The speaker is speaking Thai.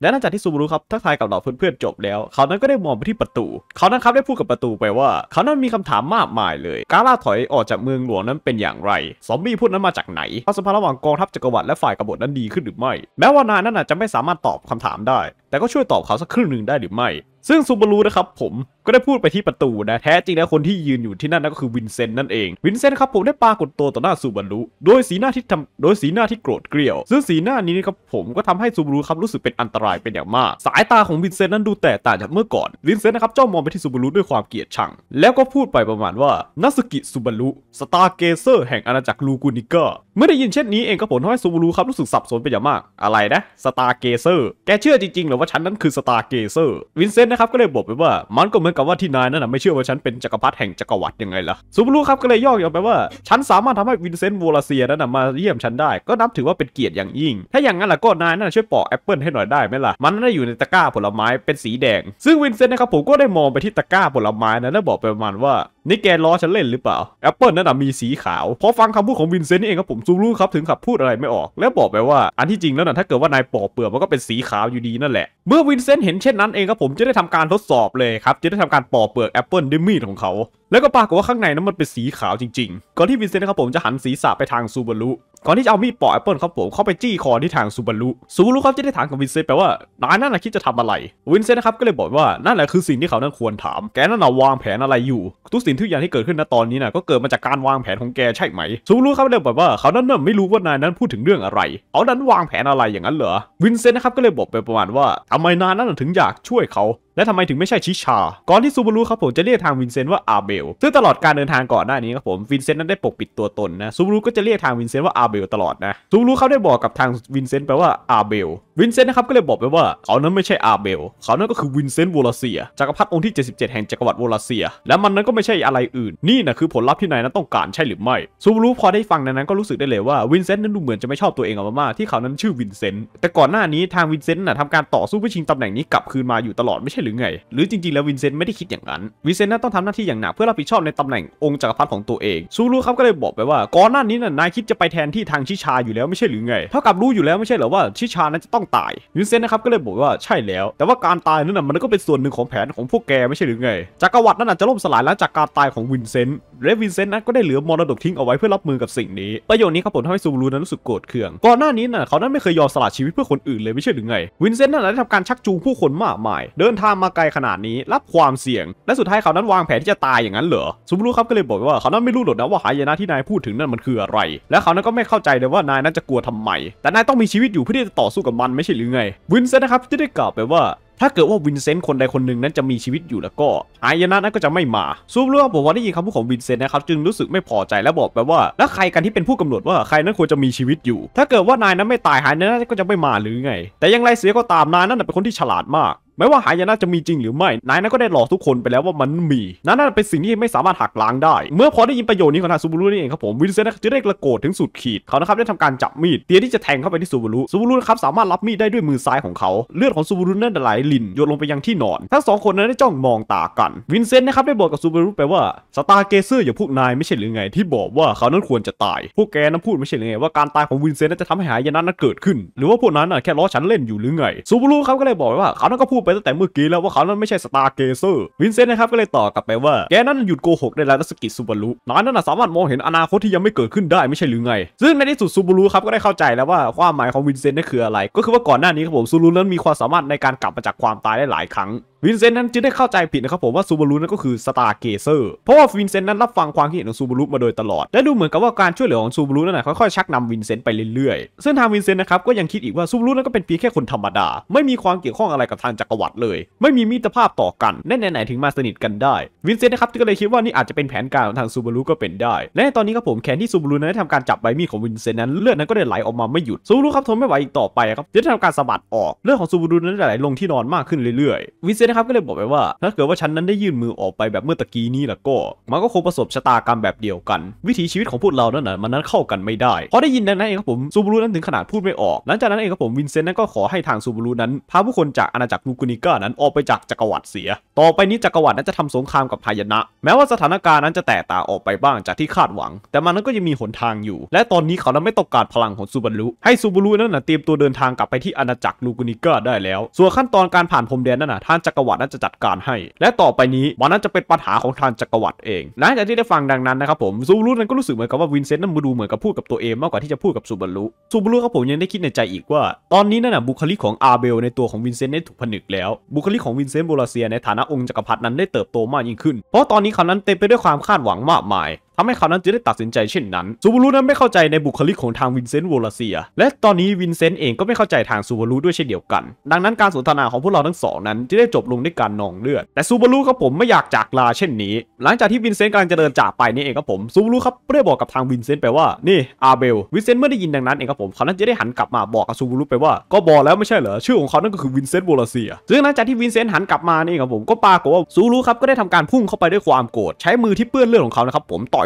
และหลังจากที่ซูบูรุครับทักทายกับเหล่าเพื่อนๆจบแล้ว เขานั้นก็ได้มองไปที่ประตู เขานั้นครับได้พูดกับประตูไปว่า เขานั้นมีคำถามมากมายเลย การล่าถอยออกจากเมืองหลวงนั้นเป็นอย่างไรซอมบี้พูดนั้นมาจากไหนความสัมพันธ์ระหว่างกองทัพจักรวรรดิและฝ่ายกบฏนั้นดีขึ้นหรือไม่แม้ว่านายนั้นอาจะไม่สามารถตอบคำถามได้แต่ก็ช่วยตอบเขาสักครึ่งหนึ่งได้หรือไม่ ซึ่งซูบารูนะครับ ผมก็ได้พูดไปที่ประตูนะ แท้จริงแล้วคนที่ยืนอยู่ที่นั่นนั่นก็คือวินเซนต์นั่นเอง วินเซนต์ครับผมได้ปากฏตัวต่อหน้าซูบารูโดยสีหน้าที่ทำโดยสีหน้าที่โกรธเกรียว ซึ่งสีหน้านี้นะครับ ผมก็ทำให้ซูบารูครับ รู้สึกเป็นอันตรายเป็นอย่างมาก สายตาของวินเซนต์นั้นดูแตกต่างจากเมื่อก่อน วินเซนต์นะครับจ้องมองไปที่ซูบารูด้วยความเกลียดชัง แล้วก็พูดไปประมาณว่านัสกิซูบารูสตาร์เกเซอร์แห่งอาณาจักรลูกูนิก์เมื่อได้ยินเช่นนี้เองก็ผลทำให้ซูบารูครับรู้สึกสับสนเป็นอย่างมากอะไรนะสตาร์เกเซอร์แกเชื่อจริงๆหรือวว่าฉันนั้นคือสตาร์เกเซอร์วินเซนต์นะครับก็เลยบอกไปว่ามันก็เหมือนกับว่าที่นายนั่นไม่เชื่อว่าฉันเป็นจักรพรรดิแห่งจักรวรรดิยังไงล่ะซูบารุครับก็เลยย่อยอไปว่า ฉันสามารถทำให้วินเซนต์วอลเซียนั่นมาเยี่ยมฉันได้ ก็นับถือว่าเป็นเกียรติอย่างยิ่ง ถ้าอย่างนั้นล่ะก็นายนั่นช่วยปอกแอปเปิลให้หน่อยได้ไหมล่ะมันได้อยู่ในตะกร้าผลไม้เป็นสีแดง ซึ่งวินเซนต์นะครับผมก็ได้มองไปที่ตะกร้าผลไม้นั้นแล้วบอกไปประมาณว่านี่แกล้อฉันเล่นหรือเปล่าแอปเปิลนั่นมีสีขาว พอฟังคำพูดของวินเซนต์นี่เองครับผมซูร้ครับ ถึงขับพูดอะไรไม่ออก แล้วบอกไปว่าอันที่จริงแล้วน่ะถ้าเกิดว่านายปอกเปลือกมันก็เป็นสีขาวอยู่ดีนั่นแหละเมื่อวินเซนต์เห็นเช่นนั้นเองครับผมจะได้ทำการทดสอบเลยครับจะได้ทำการปอกเปลือกแอปเปิลด้วยมีดของเขา แล้วก็ปรากฏว่าข้างในนั้นมันเป็นสีขาวจริงๆ ก่อนที่วินเซนต์ครับผมจะหันศีรษะไปทางซูบารุก่อนที่จะเอามีดปอกแอปเปิลครับผมเข้าไปจี้คอที่ทางซูบารุซูบารุครับจะได้ถามกับวินเซนแปลว่านายนั่นน่ะคิดจะทำอะไร วินเซนนะครับก็เลยบอกว่านั่นแหละคือสิ่งที่เขานั้นควรถามแกนั่นน่ะวางแผนอะไรอยู่ ทุกสิ่งทุกอย่างที่เกิดขึ้นณตอนนี้น่ะก็เกิดมาจากการวางแผนของแกใช่ไหมซูบารุครับเลยบอกว่าเขานั้นไม่รู้ว่านายนั้นพูดถึงเรื่องอะไรเขานั้นวางแผนอะไรอย่างนั้นเหรอวินเซนนะครับก็เลยบอกไปประมาณว่าทำไมนายนั่นถึงอยากช่วยเขาและทำไมถึงไม่ใช่ชิชาก่อนที่ซูบารุครับผมจะเรียกทางวินเซนต์ว่าอาเบล ซึ่งตลอดการเดินทางก่อนหน้านี้ครับผม วินเซนต์นั้นได้ปกปิดตัวตนนะ ซูบารุก็จะเรียกทางวินเซนต์ว่าอาเบลตลอดนะ ซูบารุเขาได้บอกกับทางวินเซนต์ไปว่าอาเบล วินเซนต์นะครับก็เลยบอกไปว่าเขานั้นไม่ใช่อาเบล เขานั้นก็คือวินเซนต์วอลเซีย จักรพรรดิองค์ที่77แห่งจักรวรรดิวอลเซีย และมันนั้นก็ไม่ใช่อะไรอื่น นี่นะคือผลลัพธ์ที่นายนั้นต้องการใช่หรือไม่ซูบารุพอได้ฟังนั้นก็รู้สึกได้เลยว่าวินเซนต์นั้นดูเหมือนจะไม่ชอบตัวเองออกมาก ที่เขานั้นชื่อวินเซนต์แต่ก่อนหน้านี้ทางวินเซนต์น่ะทำการต่อสู้เพื่อชิงตำแหน่งนี้กลับคืนมาอยู่ตลอดไม่ใช่หรือไง หรือจริงๆแล้ววินเซนต์ไม่ได้คิดอย่างนั้น วินเซนต์น่าต้องทำหน้าที่อย่างหนักเพื่อรับผิดชอบในตำแหน่งองค์จักรพรรดิของตัวเอง ซูรุครับก็เลยบอกไปว่าก่อนหน้านี้น่ะนายคิดจะไปแทนที่ทางชิชาอยู่แล้วไม่ใช่หรือไง เท่ากับรู้อยู่แล้วไม่ใช่เหรอว่าชิชานั้นจะต้องตาย วินเซนต์นะครับก็เลยบอกว่าใช่แล้ว แต่ว่าการตายนั้นน่ะมันก็เป็นส่วนหนึ่งของแผนของพวกแกไม่ใช่หรือไง จักรวรรดินั้นอาจจะล่มสลายหลังจากการตายของวินเซนต์และวินเซนต์นั้นก็ได้เหลือมรดกทิ้งเอาไว้เพื่อรับมือกับสิ่งนี้ประโยคนี้ครับผมทำให้ซูรุนั้นรู้สึกโกรธเคืองก่อนหน้านี้น่ะเขานั้นไม่เคยยอมสละชีวิตเพื่อคนอื่นเลยไม่ใช่หรือไงวินเซนต์นั้นได้ทำการชักจูงผู้คนมากมายเดินทางามมาไกลขนาดนี้รับความเสี่ยง และสุดท้ายเขานั้นวางแผนที่จะตายอย่างนั้นเหรอซูบารุครับก็เลยบอกว่าเขานั้นไม่รู้หรอกนะว่าหายนะที่นายพูดถึงนั่นมันคืออะไร และเขานั้นก็ไม่เข้าใจเลยว่านายนั้นจะกลัวทำไมแต่นายต้องมีชีวิตอยู่เพื่อที่จะต่อสู้กับมันไม่ใช่หรือไง วินเซนต์นะครับที่ได้กล่าวไปว่า ถ้าเกิดว่าวินเซนต์คนใดคนหนึ่งนั้นจะมีชีวิตอยู่แล้วก็อายนะนั้นก็จะไม่มา ซูบูรื่องบอกว่าได้ยินคำพูดของวินเซนต์นะครับจึงรู้สึกไม่พอใจและบอกไปว่าแล้วใครกันที่เป็นผู้กำหนดว่าใครนั้นควรจะมีชีวิตอยู่ ถ้าเกิดว่านายนั้นไม่ตายหายนะก็จะไม่มาหรือไง แต่ยังไรเสียก็ตามนายนั้นเป็นคนที่ฉลาดมากไม่ว่าหายนะจะมีจริงหรือไม่นายนั้นก็ได้หลอกทุกคนไปแล้วว่ามันมี นั่นเป็นสิ่งที่ไม่สามารถหักล้างได้เมื่อพอได้ยินประโยชน์นี้ของทางซูบูรุนี่เองครับผมวินเซนต์จึงได้กระโกดถึงสุดขีดเขานะครับได้ทำการจับมีดเตี้ยที่จะแทงเข้าไปที่ซูบูรุซูบูรุนะครับสามารถรับมีดได้ด้วยมือซ้ายของเขาเลือดของซูบูรุนั้นไหลลินหยดลงไปยังที่นอนทั้งสองคนนั้นได้จ้องมองตากันวินเซนต์นะครับได้บอกกับซูบูรุไปว่าสตาร์เกเซอร์อย่าพูดนายไม่ใช่หรือไง ที่บอกว่าเขานั้นควรจะตายพวกแกนั้นพูดไม่ใช่หรือไงว่าการตายของวินเซนต์จะทำให้หายนะนั้นเกิดขึ้น หรือว่าพวกนั้นแค่ล้อฉันเล่นอยู่หรือไงซูบูรุเขาก็เลยบอกว่าเขานั้นก็พูดไปตั้งแต่เมื่อกี้แล้วว่าเขานั้นไม่ใช่สตาร์เกเซอร์วินเซนต์นะครับก็เลยตอบกลับไปว่า แกนั้นหยุดโกหกได้แล้วสกิซูบารุนายนั้นสามารถมองเห็นอนาคตที่ยังไม่เกิดขึ้นได้ไม่ใช่หรือไง ซึ่งในที่สุดซูบารุครับก็ได้เข้าใจแล้วว่า ความหมายของวินเซนต์นั่นคืออะไร ก็คือว่าก่อนหน้านี้ครับผมซูรุนั้นมีความสามารถในการกลับมาจากความตายได้หลายครั้งวินเซนต์นั้นจึงได้เข้าใจผิดนะครับผมว่าซูบารุนั้นก็คือสตาร์เกเซอร์เพราะว่าวินเซนต์นั้นรับฟังความคิดเห็นของซูบารุมาโดยตลอดและดูเหมือนกับว่าการช่วยเหลือของซูบารุนั้นค่อยๆ ชักนำวินเซนต์ไปเรื่อย ๆซึ่งทางวินเซนต์นะครับก็ยังคิดอีกว่าซูบารุนั้นก็เป็นเพียงแค่คนธรรมดา ไม่มีความเกี่ยวข้องอะไรกับทางจักรวรรดิเลย ไม่มีมิตรภาพต่อกันแน่ไหนถึงมาสนิทกันได้วินเซนต์นะครับก็เลยคิดว่านี่อาจจะเป็นแผนการของทางซูบารุก็เป็นได้และตอนนี้ครับผมแขนที่ซูบารุนั้นได้ทำการจับใบมีดของวินเซนต์นั้นเลือดนั้นก็ได้ไหลออกมาไม่หยุดซูบารุครับทนไม่ไหวอีกต่อไปครับจึงทำการสะบัดออกเลือดของซูบารุนั้นไหลลงที่นอนมากขึ้นเรื่อยๆวินเซนนะครับก็เลยบอกไปว่า ถ้าเกิดว่าฉันนั้นได้ยื่นมือออกไปแบบเมื่อตะกี้นี้ล่ะก็ มันก็คงประสบชะตากรรมแบบเดียวกัน วิถีชีวิตของพวกเรานั้นนะมันนั้นเข้ากันไม่ได้พอได้ยินนั้นเองครับผมซูบารุนั้นถึงขนาดพูดไม่ออกหลังจากนั้นเองครับผมวินเซนต์นั้นก็ขอให้ทางซูบารุนั้นพาผู้คนจากอาณาจักรลูกุนิก้านั้นออกไปจากจักรวรรดิเสีย ต่อไปนี้จักรวรรดินั้นจะทำสงครามกับพายนะแม้ว่าสถานการณ์นั้นจะแตกต่างออกไปบ้างจากที่คาดหวัง แต่มันนั้นก็ยังมีหนทางอยู่ และตอนนี้เขานั้นไม่ต้องการพลังของซูบูรุให้ซูบูรุนั้นนะเตรียมตัวเดินทางกลับไปที่อาณาจักรมูกุนิก้าได้แล้ว ส่วนขั้นตอนการผ่านพรมแดนนั้นนะทางจัักรวรรดินั้นจะจัดการให้ และต่อไปนี้มันนั้นจะเป็นปัญหาของทางจักรวรรดิเองหลังจากที่ได้ฟังดังนั้นนะครับผมซูบารุนั้นก็รู้สึกเหมือนกับว่าวินเซนต์นั้นมาดูเหมือนกับพูดกับตัวเองมากกว่าที่จะพูดกับซูบารุซูบารุครับผมยังได้คิดในใจอีกว่าตอนนี้นั่นนะบุคลิกของอาเบลในตัวของวินเซนต์ได้ถูกผนึกแล้วบุคลิกของวินเซนต์โบลาเซียในฐานะองค์จักรพรรดินั้นได้เติบโตมากยิ่งขึ้นเพราะตอนนี้เขานั้นเต็มไปด้วยความคาดหวังมากมายทำให้เขานั้นจึงได้ตัดสินใจเช่นนั้น ซูบารุนั้นไม่เข้าใจในบุคลิกของทางวินเซนต์วอลเซียและตอนนี้วินเซนต์เองก็ไม่เข้าใจทางซูบารุด้วยเช่นเดียวกัน ดังนั้นการสนทนาของพวกเราทั้งสองนั้นจึงได้จบลงด้วยการนองเลือด แต่ซูบารุครับผมไม่อยากจากลาเช่นนี้ หลังจากที่วินเซนต์กำลังจะเดินจากไปนี่เองครับผมซูบารุครับได้บอกกับทางวินเซนต์ไปว่านี่อาเบลวินเซนต์เมื่อได้ยินดังนั้นเองครับผมเขานั้นจะได้หันกลับมาบอกกับซูบารุไปว่าก็บอกแล้วไม่ใช่เหรอชื่อของเขานั่นก็คือวินเซนต์วอลเซียซึ่งหลังจากที่วินเซนต์หันกลับมานี่ครับผมก็ปรากฏว่าซูรุครับก็ได้ทำการพุ่งเข้าไปด้วยความโกรธใช้มือที่เปื้อนเลือดของเขานะครับผมต่อย